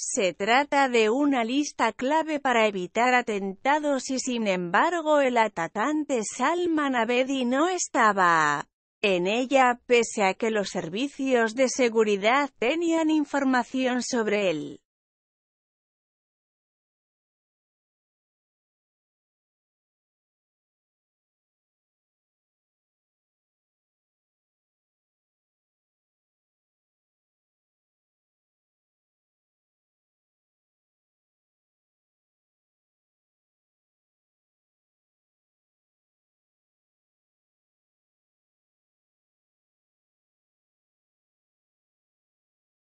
Se trata de una lista clave para evitar atentados y sin embargo el atacante Salman Abedi no estaba en ella, pese a que los servicios de seguridad tenían información sobre él.